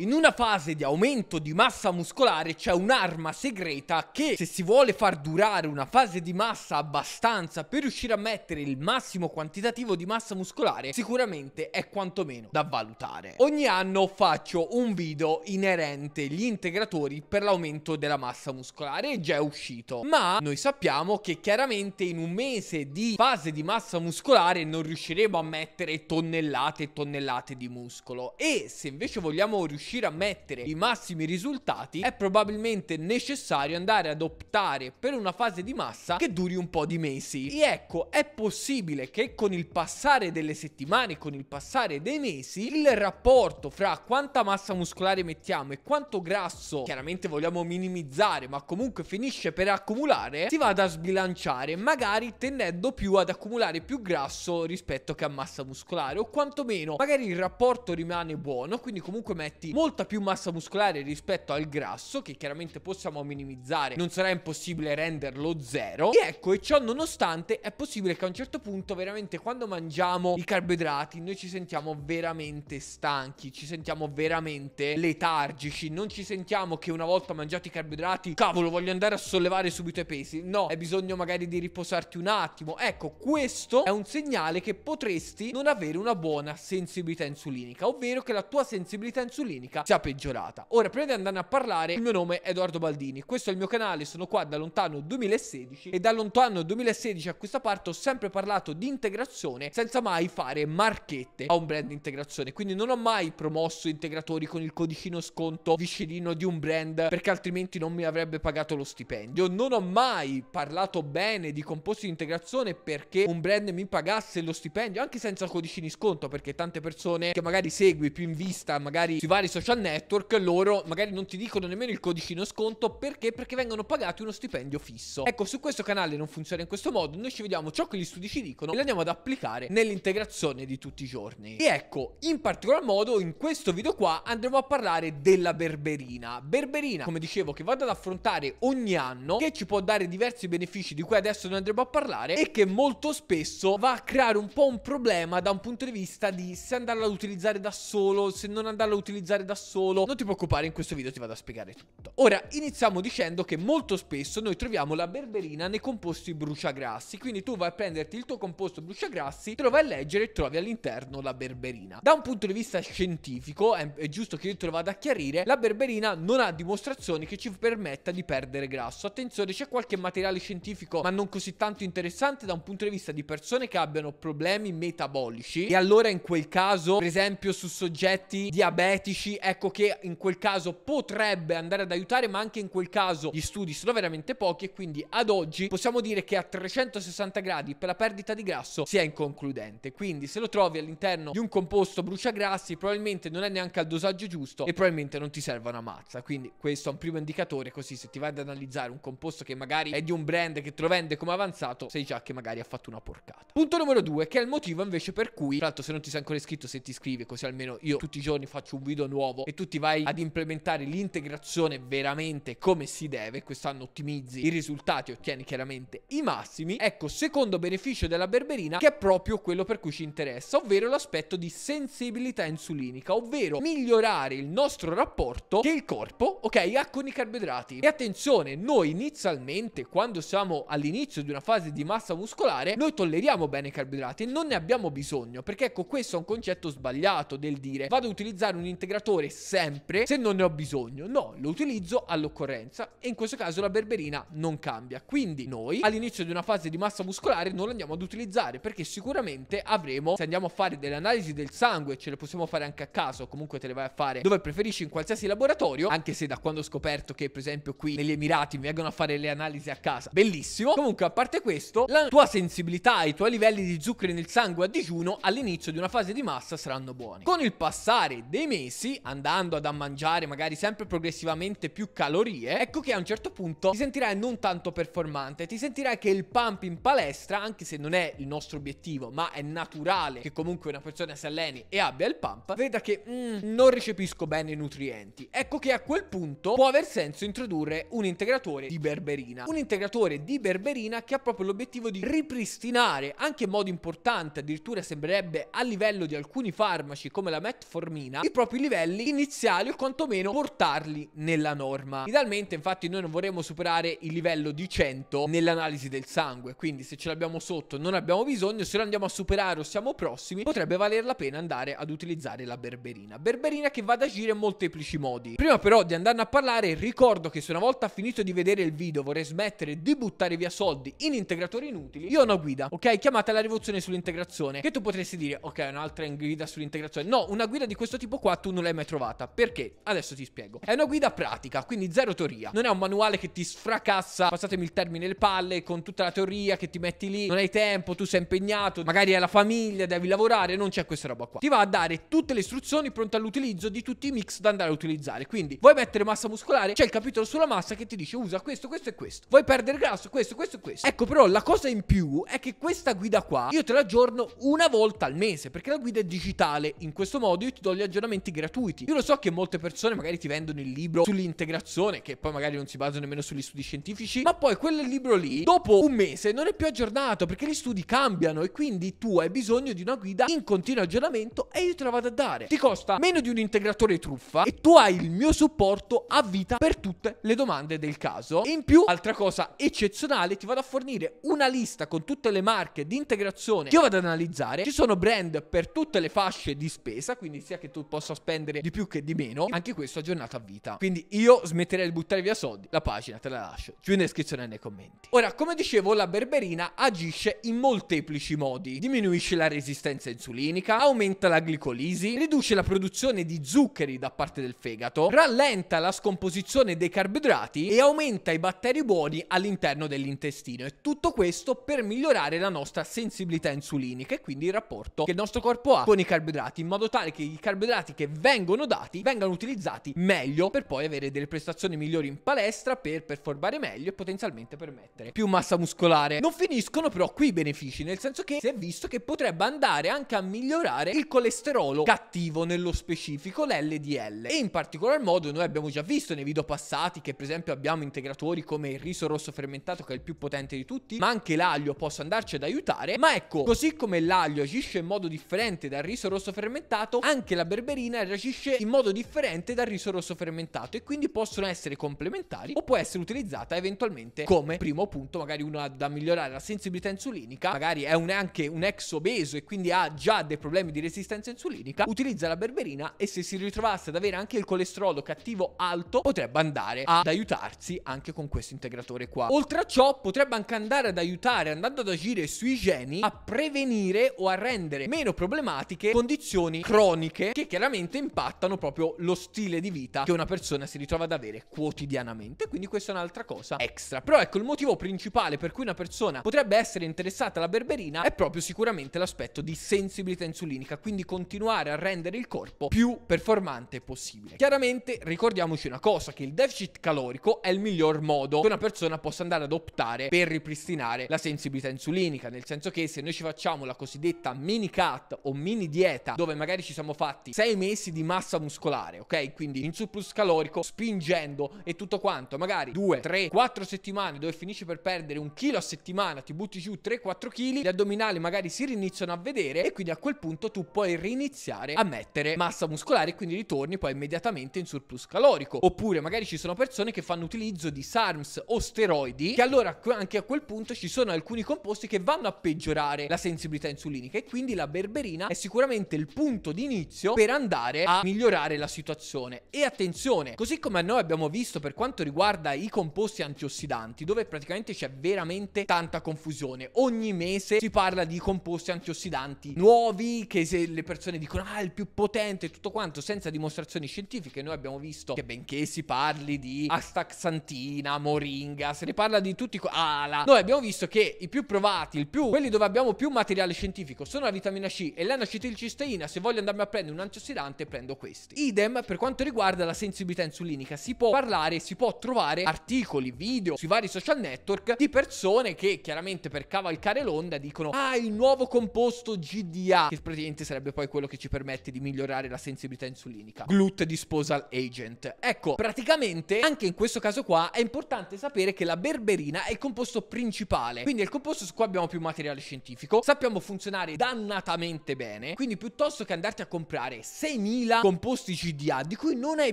In una fase di aumento di massa muscolare c'è un'arma segreta che se si vuole far durare una fase di massa abbastanza per riuscire a mettere il massimo quantitativo di massa muscolare sicuramente è quantomeno da valutare. Ogni anno faccio un video inerente agli integratori per l'aumento della massa muscolare e già è uscito ma noi sappiamo che chiaramente in un mese di fase di massa muscolare non riusciremo a mettere tonnellate e tonnellate di muscolo e se invece vogliamo riuscire riuscire a mettere i massimi risultati è probabilmente necessario andare ad optare per una fase di massa che duri un po' di mesi. E ecco, è possibile che con il passare delle settimane, con il passare dei mesi, il rapporto fra quanta massa muscolare mettiamo e quanto grasso chiaramente vogliamo minimizzare, ma comunque finisce per accumulare, si vada a sbilanciare, magari tendendo più ad accumulare più grasso rispetto che a massa muscolare o quantomeno magari il rapporto rimane buono, quindi comunque metti molta più massa muscolare rispetto al grasso, che chiaramente possiamo minimizzare, non sarà impossibile renderlo zero. E ecco, e ciò nonostante è possibile che a un certo punto veramente quando mangiamo i carboidrati noi ci sentiamo veramente stanchi, ci sentiamo veramente letargici, non ci sentiamo che una volta mangiati i carboidrati, cavolo, voglio andare a sollevare subito i pesi. No, è bisogno magari di riposarti un attimo. Ecco, questo è un segnale che potresti non avere una buona sensibilità insulinica, ovvero che la tua sensibilità insulinica medica sia peggiorata. Ora, prima di andare a parlare, il mio nome è Edoardo Baldini, questo è il mio canale, sono qua da lontano 2016 e da lontano 2016 a questa parte ho sempre parlato di integrazione senza mai fare marchette a un brand integrazione, quindi non ho mai promosso integratori con il codicino sconto vicinino di un brand perché altrimenti non mi avrebbe pagato lo stipendio, non ho mai parlato bene di composti di integrazione perché un brand mi pagasse lo stipendio anche senza codicini sconto perché tante persone che magari segui più in vista, magari sui vari social social network loro magari non ti dicono nemmeno il codicino sconto perché? Perché vengono pagati uno stipendio fisso. Ecco, su questo canale non funziona in questo modo, noi ci vediamo ciò che gli studi ci dicono e lo andiamo ad applicare nell'integrazione di tutti i giorni. E ecco, in particolar modo in questo video qua andremo a parlare della berberina. Berberina, come dicevo, che vado ad affrontare ogni anno, che ci può dare diversi benefici di cui adesso non andremo a parlare e che molto spesso va a creare un po' un problema da un punto di vista di se andarla ad utilizzare da solo, se non andarla ad utilizzare da da solo Non ti preoccupare in questo video ti vado a spiegare tutto Ora iniziamo dicendo che molto spesso noi troviamo la berberina nei composti bruciagrassi Quindi tu vai a prenderti il tuo composto bruciagrassi Te lo vai a leggere e trovi all'interno la berberina Da un punto di vista scientifico è, è giusto che io te lo vada a chiarire La berberina non ha dimostrazioni che ci permetta di perdere grasso Attenzione c'è qualche materiale scientifico ma non così tanto interessante da un punto di vista di persone che abbiano problemi metabolici E allora in quel caso per esempio su soggetti diabetici medici, ecco che in quel caso potrebbe andare ad aiutare, ma anche in quel caso gli studi sono veramente pochi e quindi ad oggi possiamo dire che a 360 gradi per la perdita di grasso sia inconcludente. Quindi se lo trovi all'interno di un composto bruciagrassi probabilmente non è neanche al dosaggio giusto e probabilmente non ti serve una mazza. Quindi questo è un primo indicatore, così se ti vai ad analizzare un composto che magari è di un brand che te lo vende come avanzato, sai già che magari ha fatto una porcata. Punto numero due, che è il motivo invece per cui, tra l'altro se non ti sei ancora iscritto se ti iscrivi così almeno io tutti i giorni faccio un video nuovo dell'uovo e tu ti vai ad implementare l'integrazione veramente come si deve, quest'anno ottimizzi i risultati, ottieni chiaramente i massimi. Ecco, secondo beneficio della berberina che è proprio quello per cui ci interessa, ovvero l'aspetto di sensibilità insulinica, ovvero migliorare il nostro rapporto che il corpo, ok, ha con i carboidrati. E attenzione, noi inizialmente quando siamo all'inizio di una fase di massa muscolare, noi tolleriamo bene i carboidrati e non ne abbiamo bisogno, perché ecco questo è un concetto sbagliato del dire vado ad utilizzare un integratore reattore sempre se non ne ho bisogno. No, lo utilizzo all'occorrenza e in questo caso la berberina non cambia. Quindi noi all'inizio di una fase di massa muscolare non la andiamo ad utilizzare perché sicuramente avremo, se andiamo a fare delle analisi del sangue, ce le possiamo fare anche a caso, comunque te le vai a fare dove preferisci in qualsiasi laboratorio, anche se da quando ho scoperto che per esempio qui negli Emirati mi vengono a fare le analisi a casa, bellissimo. Comunque a parte questo, la tua sensibilità e i tuoi livelli di zuccheri nel sangue a digiuno all'inizio di una fase di massa saranno buoni. Con il passare dei mesi andando ad mangiare magari sempre progressivamente più calorie, ecco che a un certo punto ti sentirai non tanto performante, ti sentirai che il pump in palestra, anche se non è il nostro obiettivo, ma è naturale che comunque una persona si alleni e abbia il pump, veda che mm, non recepisco bene i nutrienti. Ecco che a quel punto può aver senso introdurre un integratore di berberina. Un integratore di berberina che ha proprio l'obiettivo di ripristinare anche in modo importante, addirittura sembrerebbe a livello di alcuni farmaci come la metformina, i propri livelli livelli iniziali o quantomeno portarli nella norma. Idealmente infatti noi non vorremmo superare il livello di 100 nell'analisi del sangue, quindi se ce l'abbiamo sotto non abbiamo bisogno, se lo andiamo a superare o siamo prossimi potrebbe valer la pena andare ad utilizzare la berberina. Berberina che va ad agire in molteplici modi. Prima però di andarne a parlare ricordo che se una volta finito di vedere il video vorrei smettere di buttare via soldi in integratori inutili, io ho una guida, ok? Chiamata la rivoluzione sull'integrazione, che tu potresti dire ok un'altra guida sull'integrazione, no una guida di questo tipo qua tu non l'hai mai trovata. Perché? Adesso ti spiego. È una guida pratica, quindi zero teoria. Non è un manuale che ti sfracassa, passatemi il termine, le palle, con tutta la teoria che ti metti lì, non hai tempo, tu sei impegnato, magari hai la famiglia, devi lavorare, non c'è questa roba qua. Ti va a dare tutte le istruzioni pronte all'utilizzo di tutti i mix da andare a utilizzare. Quindi vuoi mettere massa muscolare? C'è il capitolo sulla massa che ti dice usa questo, questo e questo. Vuoi perdere grasso? Questo, questo e questo. Ecco però la cosa in più è che questa guida qua io te l'aggiorno una volta al mese perché la guida è digitale. In questo modo io ti do gli aggiornamenti gratuiti gratuiti. Io lo so che molte persone magari ti vendono il libro sull'integrazione, che poi magari non si basano nemmeno sugli studi scientifici, ma poi quel libro lì, dopo un mese, non è più aggiornato perché gli studi cambiano e quindi tu hai bisogno di una guida in continuo aggiornamento e io te la vado a dare. Ti costa meno di un integratore truffa e tu hai il mio supporto a vita per tutte le domande del caso. E in più, altra cosa eccezionale, ti vado a fornire una lista con tutte le marche di integrazione che io vado ad analizzare. Ci sono brand per tutte le fasce di spesa, quindi sia che tu possa spendere spendere di più che di meno, anche questo aggiornato a vita. Quindi io smetterei di buttare via soldi, la pagina te la lascio, giù in descrizione nei commenti. Ora, come dicevo, la berberina agisce in molteplici modi. Diminuisce la resistenza insulinica, aumenta la glicolisi, riduce la produzione di zuccheri da parte del fegato, rallenta la scomposizione dei carboidrati e aumenta i batteri buoni all'interno dell'intestino. E tutto questo per migliorare la nostra sensibilità insulinica e quindi il rapporto che il nostro corpo ha con i carboidrati, in modo tale che i carboidrati che vengono vengono dati vengano utilizzati meglio per poi avere delle prestazioni migliori in palestra per performare meglio e potenzialmente permettere più massa muscolare. Non finiscono però qui i benefici, nel senso che si è visto che potrebbe andare anche a migliorare il colesterolo cattivo nello specifico, l'LDL. E in particolar modo noi abbiamo già visto nei video passati che per esempio abbiamo integratori come il riso rosso fermentato che è il più potente di tutti, ma anche l'aglio possa andarci ad aiutare. Ma ecco, così come l'aglio agisce in modo differente dal riso rosso fermentato, anche la berberina reagisce agisce in modo differente dal riso rosso fermentato e quindi possono essere complementari o può essere utilizzata eventualmente come primo punto, magari uno da migliorare la sensibilità insulinica, magari è un, anche un ex obeso e quindi ha già dei problemi di resistenza insulinica, utilizza la berberina e se si ritrovasse ad avere anche il colesterolo cattivo alto potrebbe andare ad aiutarsi anche con questo integratore qua. Oltre a ciò potrebbe anche andare ad aiutare andando ad agire sui geni a prevenire o a rendere meno problematiche condizioni croniche che chiaramente in impattano proprio lo stile di vita che una persona si ritrova ad avere quotidianamente. Quindi questa è un'altra cosa extra. Però ecco, il motivo principale per cui una persona potrebbe essere interessata alla berberina è proprio sicuramente l'aspetto di sensibilità insulinica, quindi continuare a rendere il corpo più performante possibile. Chiaramente ricordiamoci una cosa, che il deficit calorico è il miglior modo che una persona possa andare ad optare per ripristinare la sensibilità insulinica, nel senso che se noi ci facciamo la cosiddetta mini cut o mini dieta, dove magari ci siamo fatti sei mesi di massa muscolare, ok? Quindi in surplus calorico, spingendo e tutto quanto. Magari 2, 3, 4 settimane dove finisci per perdere un chilo a settimana, ti butti giù 3-4 kg, gli addominali magari si riniziano a vedere e quindi a quel punto tu puoi riniziare a mettere massa muscolare e quindi ritorni poi immediatamente in surplus calorico. Oppure magari ci sono persone che fanno utilizzo di SARMS o steroidi che allora anche a quel punto ci sono alcuni composti che vanno a peggiorare la sensibilità insulinica e quindi la berberina è sicuramente il punto di inizio per andare a migliorare la situazione. E attenzione, così come noi abbiamo visto per quanto riguarda i composti antiossidanti, dove praticamente c'è veramente tanta confusione. Ogni mese si parla di composti antiossidanti nuovi che se le persone dicono ah, il più potente tutto quanto senza dimostrazioni scientifiche. Noi abbiamo visto che benché si parli di astaxantina, moringa, se ne parla di tutti co- ala. Noi abbiamo visto che i più provati, il più quelli dove abbiamo più materiale scientifico sono la vitamina C e l'anacetilcisteina. Se voglio andarmi a prendere un antiossidante prendo prendo questi. Idem per quanto riguarda la sensibilità insulinica, si può parlare, si può trovare articoli, video sui vari social network di persone che chiaramente per cavalcare l'onda dicono "Ah, il nuovo composto GDA", che praticamente sarebbe poi quello che ci permette di migliorare la sensibilità insulinica. Glut Disposal Agent. Ecco, praticamente anche in questo caso qua è importante sapere che la berberina è il composto principale, quindi è il composto su cui abbiamo più materiale scientifico, sappiamo funzionare dannatamente bene, quindi piuttosto che andarti a comprare 6000 composti CDA di cui non hai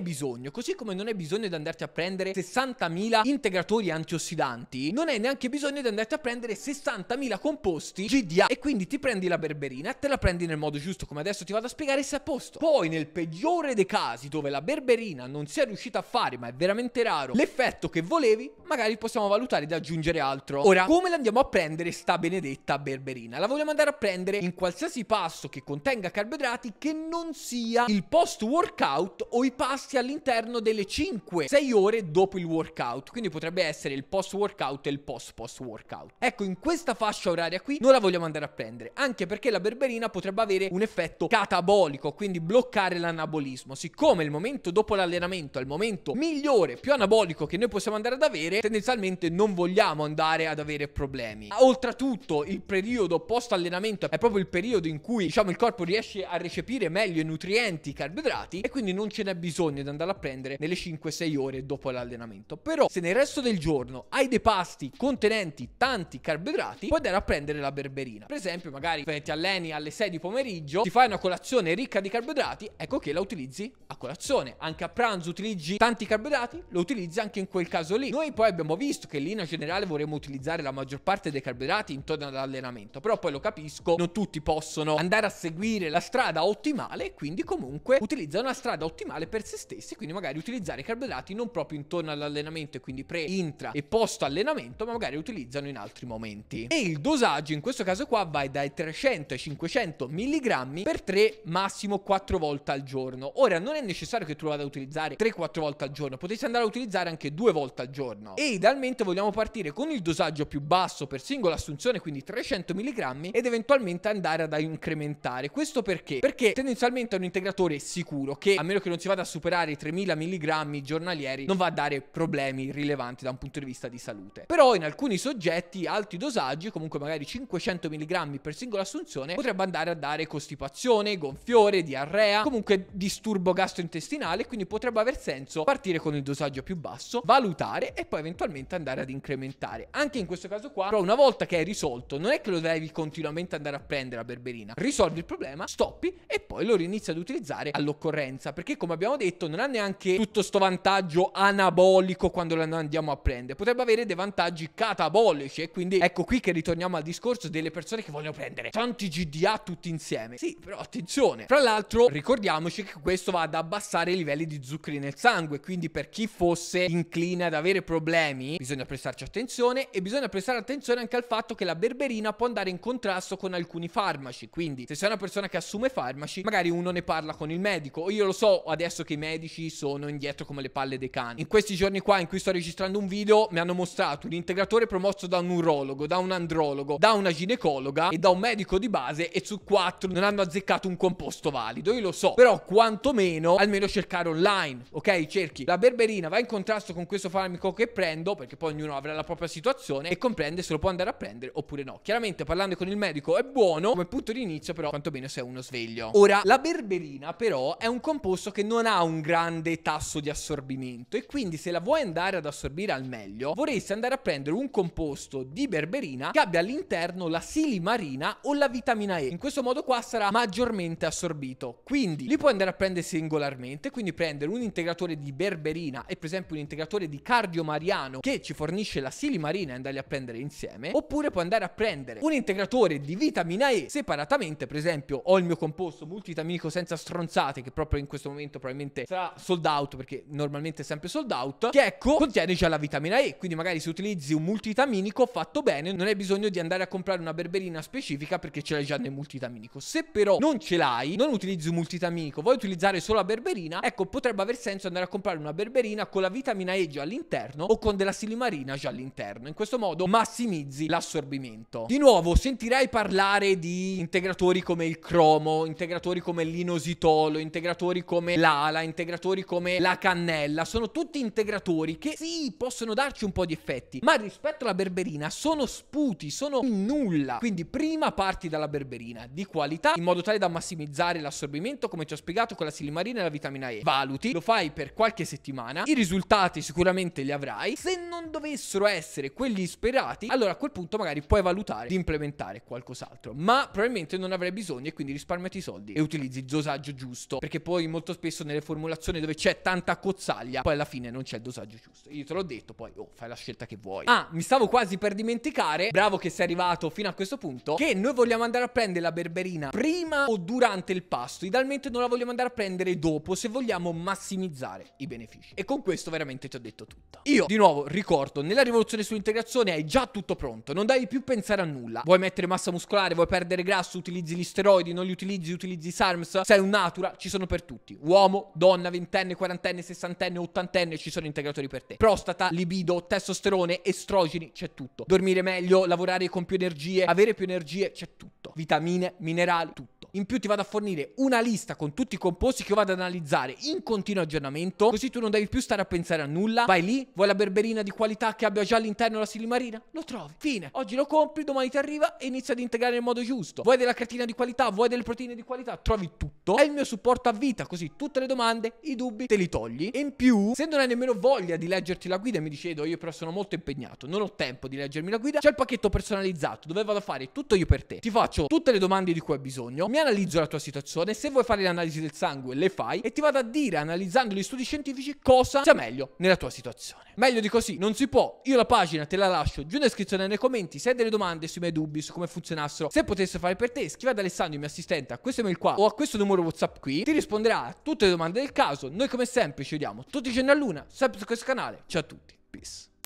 bisogno, così come non hai bisogno di andarti a prendere 60.000 integratori antiossidanti, non hai neanche bisogno di andarti a prendere 60.000 composti GDA e quindi ti prendi la berberina, e te la prendi nel modo giusto come adesso ti vado a spiegare se è a posto. Poi nel peggiore dei casi dove la berberina non sia riuscita a fare, ma è veramente raro, l'effetto che volevi, magari possiamo valutare di aggiungere altro. Ora, come la andiamo a prendere sta benedetta berberina? La vogliamo andare a prendere in qualsiasi pasto che contenga carboidrati che non sia il post workout o i pasti all'interno delle 5-6 ore dopo il workout. Quindi potrebbe essere il post workout e il post post workout. Ecco, in questa fascia oraria qui non la vogliamo andare a prendere, anche perché la berberina potrebbe avere un effetto catabolico, quindi bloccare l'anabolismo. Siccome il momento dopo l'allenamento è il momento migliore, più anabolico che noi possiamo andare ad avere, tendenzialmente non vogliamo andare ad avere problemi. Oltretutto, il periodo post allenamento è proprio il periodo in cui, diciamo, il corpo riesce a recepire meglio i nutrienti carboidrati e quindi non ce n'è bisogno di andare a prendere nelle 5-6 ore dopo l'allenamento. Però se nel resto del giorno hai dei pasti contenenti tanti carboidrati, puoi andare a prendere la berberina. Per esempio, magari ti alleni alle 6 di pomeriggio, ti fai una colazione ricca di carboidrati, ecco che la utilizzi a colazione. Anche a pranzo utilizzi tanti carboidrati, lo utilizzi anche in quel caso lì. Noi poi abbiamo visto che in linea generale vorremmo utilizzare la maggior parte dei carboidrati intorno all'allenamento, però poi lo capisco, non tutti possono andare a seguire la strada ottimale, quindi comunque comunque utilizzano la strada ottimale per se stessi, quindi magari utilizzare i carboidrati non proprio intorno all'allenamento e quindi pre, intra e post allenamento, ma magari utilizzano in altri momenti. E il dosaggio in questo caso qua va dai 300 ai 500 mg per 3 massimo 4 volte al giorno. Ora non è necessario che tu lo vada a utilizzare 3-4 volte al giorno, potete andare a utilizzare anche 2 volte al giorno. E idealmente vogliamo partire con il dosaggio più basso per singola assunzione, quindi 300 mg ed eventualmente andare ad incrementare. Questo perché? Perché tendenzialmente è un integratore valore sicuro che a meno che non si vada a superare i 3000 mg giornalieri non va a dare problemi rilevanti da un punto di vista di salute. Però in alcuni soggetti alti dosaggi, comunque magari 500 mg per singola assunzione, potrebbe andare a dare costipazione, gonfiore, diarrea, comunque disturbo gastrointestinale, quindi potrebbe aver senso partire con il dosaggio più basso, valutare e poi eventualmente andare ad incrementare. Anche in questo caso qua, però una volta che è risolto, non è che lo devi continuamente andare a prendere la berberina, risolvi il problema, stoppi e poi lo rinizi ad utilizzare fare all'occorrenza. Perché, come abbiamo detto, non ha neanche tutto sto vantaggio anabolico quando lo andiamo a prendere. Potrebbe avere dei vantaggi catabolici. E quindi ecco qui che ritorniamo al discorso delle persone che vogliono prendere tanti GDA tutti insieme. Sì, però attenzione. Fra l'altro, ricordiamoci che questo va ad abbassare i livelli di zuccheri nel sangue. Quindi, per chi fosse incline ad avere problemi, bisogna prestarci attenzione. E bisogna prestare attenzione anche al fatto che la berberina può andare in contrasto con alcuni farmaci. Quindi, se sei una persona che assume farmaci, magari uno ne parla con il il medico. Io lo so adesso che i medici sono indietro come le palle dei cani. In questi giorni qua in cui sto registrando un video mi hanno mostrato un integratore promosso da un urologo, da un andrologo, da una ginecologa e da un medico di base e su quattro non hanno azzeccato un composto valido. Io lo so, però quantomeno almeno cercare online, ok? Cerchi la berberina, va in contrasto con questo farmaco che prendo perché poi ognuno avrà la propria situazione e comprende se lo può andare a prendere oppure no. Chiaramente parlando con il medico è buono come punto di inizio, però quantomeno se è uno sveglio. Ora, la berberina per però è un composto che non ha un grande tasso di assorbimento e quindi se la vuoi andare ad assorbire al meglio vorresti andare a prendere un composto di berberina che abbia all'interno la silimarina o la vitamina E. In questo modo qua sarà maggiormente assorbito. Quindi li puoi andare a prendere singolarmente, quindi prendere un integratore di berberina e per esempio un integratore di cardiomariano che ci fornisce la silimarina e andarli a prendere insieme, oppure puoi andare a prendere un integratore di vitamina E separatamente, per esempio ho il mio composto multivitaminico senza stronzare Piazzate, che proprio in questo momento probabilmente sarà sold out, perché normalmente è sempre sold out, che ecco, contiene già la vitamina E, quindi magari se utilizzi un multivitaminico fatto bene, non hai bisogno di andare a comprare una berberina specifica perché ce l'hai già nel multivitaminico. Se però non ce l'hai, non utilizzi un multivitaminico, vuoi utilizzare solo la berberina, ecco, potrebbe aver senso andare a comprare una berberina con la vitamina E già all'interno o con della silimarina già all'interno. In questo modo massimizzi l'assorbimento. Di nuovo, sentirai parlare di integratori come il cromo, integratori come l'inositolo, Pizzolo, integratori come l'ala, integratori come la cannella, sono tutti integratori che sì, possono darci un po' di effetti, ma rispetto alla berberina sono sputi, sono nulla. Quindi prima parti dalla berberina di qualità in modo tale da massimizzare l'assorbimento come ci ho spiegato con la silimarina e la vitamina E. Valuti, lo fai per qualche settimana, i risultati sicuramente li avrai. Se non dovessero essere quelli sperati, allora a quel punto magari puoi valutare di implementare qualcos'altro, ma probabilmente non avrai bisogno e quindi risparmiati i soldi e utilizzi il dosaggio giusto giusto. Perché poi molto spesso nelle formulazioni dove c'è tanta cozzaglia, poi alla fine non c'è il dosaggio giusto. Io te l'ho detto, poi oh, fai la scelta che vuoi. Ah, mi stavo quasi per dimenticare, bravo che sei arrivato fino a questo punto, che noi vogliamo andare a prendere la berberina prima o durante il pasto. Idealmente non la vogliamo andare a prendere dopo se vogliamo massimizzare i benefici. E con questo veramente ti ho detto tutta. Io, di nuovo, ricordo, nella rivoluzione sull'integrazione hai già tutto pronto, non devi più pensare a nulla. Vuoi mettere massa muscolare, vuoi perdere grasso, utilizzi gli steroidi, non li utilizzi, utilizzi SARMS, sei un nato natura ci sono per tutti. Uomo, donna, ventenne, quarantenne, sessantenne, ottantenne, ci sono integratori per te. Prostata, libido, testosterone, estrogeni, c'è tutto. Dormire meglio, lavorare con più energie, avere più energie, c'è tutto. Vitamine, minerali, tutto. In più ti vado a fornire una lista con tutti i composti che vado ad analizzare in continuo aggiornamento, così tu non devi più stare a pensare a nulla. Vai lì, vuoi la berberina di qualità che abbia già all'interno la silimarina? Lo trovi. Fine. Oggi lo compri, domani ti arriva e inizia ad integrare nel modo giusto. Vuoi della creatina di qualità? Vuoi delle proteine di qualità? Trovi tutto. È il mio supporto a vita, così tutte le domande, i dubbi, te li togli. E in più, se non hai nemmeno voglia di leggerti la guida, mi dici io però sono molto impegnato, non ho tempo di leggermi la guida, c'è il pacchetto personalizzato dove vado a fare tutto io per te. Ti faccio tutte le domande di cui hai bisogno. Mi hanno analizzo la tua situazione, se vuoi fare l'analisi del sangue le fai e ti vado a dire, analizzando gli studi scientifici, cosa sia meglio nella tua situazione. Meglio di così, non si può. Io la pagina te la lascio giù in descrizione nei commenti, se hai delle domande sui miei dubbi, su come funzionassero, se potessi fare per te, scrivi ad Alessandro, il mio assistente, a questo mail qua o a questo numero WhatsApp qui, ti risponderà a tutte le domande del caso. Noi come sempre ci vediamo tutti i giorni a luna, sempre su questo canale. Ciao a tutti, peace.